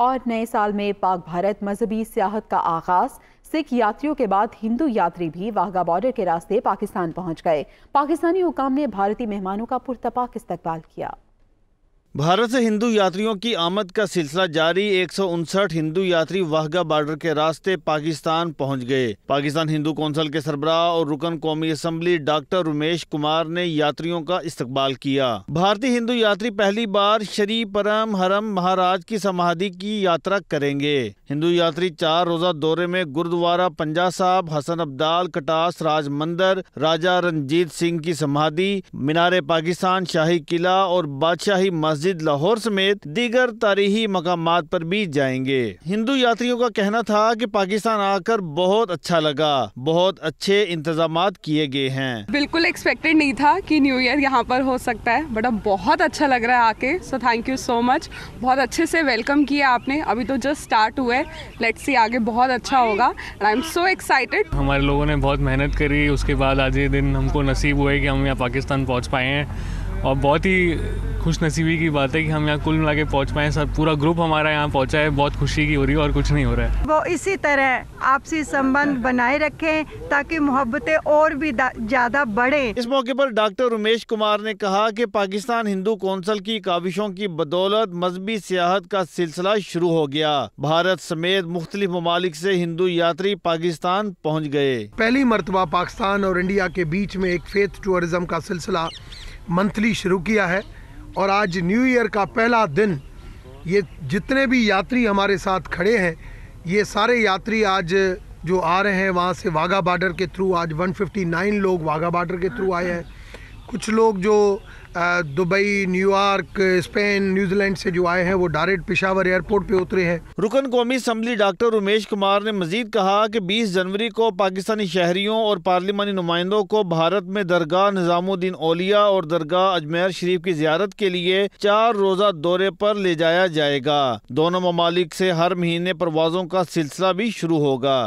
और नए साल में पाक भारत मजहबी सियाहत का आगाज सिख यात्रियों के बाद हिंदू यात्री भी वाहगा बॉर्डर के रास्ते पाकिस्तान पहुंच गए पाकिस्तानी हुकाम ने भारतीय मेहमानों का पुरतपाक इस्तकबाल किया भारत से हिंदू यात्रियों की आमद का सिलसिला जारी एक हिंदू यात्री वाहगा बॉर्डर के रास्ते पाकिस्तान पहुंच गए पाकिस्तान हिंदू कौंसिल के सरबराह और रुकन कौमी असम्बली डॉक्टर उमेश कुमार ने यात्रियों का इस्तकबाल किया भारतीय हिंदू यात्री पहली बार श्री परम हरम महाराज की समाधि की यात्रा करेंगे हिंदू यात्री चार रोजा दौरे में गुरुद्वारा पंजा साहब हसन अब्दाल कटास राज मंदिर राजा रंजीत सिंह की समाधि मीनारे पाकिस्तान शाही किला और बादशाही मस्जिद मस्जिद लाहौर समेत दीगर तारीखी मकाम पर भी जाएंगे हिंदू यात्रियों का कहना था कि पाकिस्तान आकर बहुत अच्छा लगा बहुत अच्छे इंतजाम किए गए हैं बिल्कुल एक्सपेक्टेड नहीं था कि न्यू ईयर यहाँ पर हो सकता है बट अब बहुत अच्छा लग रहा है आके so thank you so much बहुत अच्छे से वेलकम किया आपने अभी तो जस्ट स्टार्ट हुआ है सी आगे बहुत अच्छा होगा आई एम सो एक्साइटेड हमारे लोगों ने बहुत मेहनत करी उसके बाद आज ये दिन हमको नसीब हुआ है कि हम यहाँ पाकिस्तान पहुँच पाए हैं और बहुत ही खुश नसीबी की बात है कि हम यहाँ कुल मिला के पहुँच पाए सर पूरा ग्रुप हमारा यहाँ पहुँचा है बहुत खुशी की हो रही है और कुछ नहीं हो रहा है वो इसी तरह आपसी संबंध बनाए रखें ताकि मोहब्बतें और भी ज्यादा बढ़े इस मौके पर डॉक्टर उमेश कुमार ने कहा कि पाकिस्तान हिंदू कौंसिल की काविशों की बदौलत मजहबी सियाहत का सिलसिला शुरू हो गया भारत समेत मुख्तलिफ ममालिक से हिंदू यात्री पाकिस्तान पहुँच गए पहली मरतबा पाकिस्तान और इंडिया के बीच में एक फेथ टूरिज्म का सिलसिला मंथली शुरू किया है और आज न्यू ईयर का पहला दिन ये जितने भी यात्री हमारे साथ खड़े हैं ये सारे यात्री आज जो आ रहे हैं वहाँ से वाघा बॉर्डर के थ्रू आज 159 लोग वाघा बॉर्डर के थ्रू आए हैं कुछ लोग जो दुबई न्यूयॉर्क स्पेन न्यूजीलैंड से जो आए हैं वो डायरेक्ट पिशावर एयरपोर्ट पे उतरे हैं रुकन कौमी असम्बली डॉक्टर उमेश कुमार ने मजीद कहा कि 20 जनवरी को पाकिस्तानी शहरियों और पार्लिमानी नुमाइंदों को भारत में दरगाह निज़ामुद्दीन ओलिया और दरगाह अजमेर शरीफ की ज्यारत के लिए चार रोजा दौरे पर ले जाया जाएगा दोनों ममालिक से हर महीने परवाजों का सिलसिला भी शुरू होगा